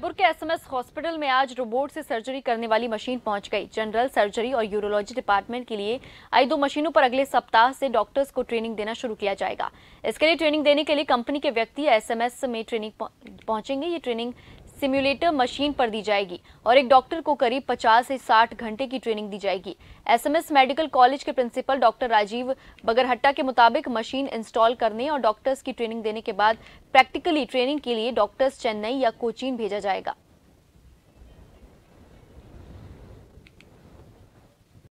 जयपुर के SMS hospital में आज रोबोट से सर्जरी करने वाली मशीन पहुंच गई जनरल सर्जरी और यूरोलॉजी डिपार्टमेंट के लिए आई दो मशीनों पर अगले सप्ताह से डॉक्टर्स को ट्रेनिंग देना शुरू किया जाएगा इसके लिए ट्रेनिंग देने के लिए कंपनी के व्यक्ति एसएमएस में ट्रेनिंग पहुंचेंगे ये ट्रेनिंग सिम्युलेटर मशीन पर दी जाएगी और एक डॉक्टर को करीब 50 से 60 घंटे की ट्रेनिंग दी जाएगी एसएमएस मेडिकल कॉलेज के प्रिंसिपल डॉक्टर राजीव बगरहट्टा के मुताबिक मशीन इंस्टॉल करने और डॉक्टर्स की ट्रेनिंग देने के बाद प्रैक्टिकली ट्रेनिंग के लिए डॉक्टर्स चेन्नई या कोचीन भेजा जाएगा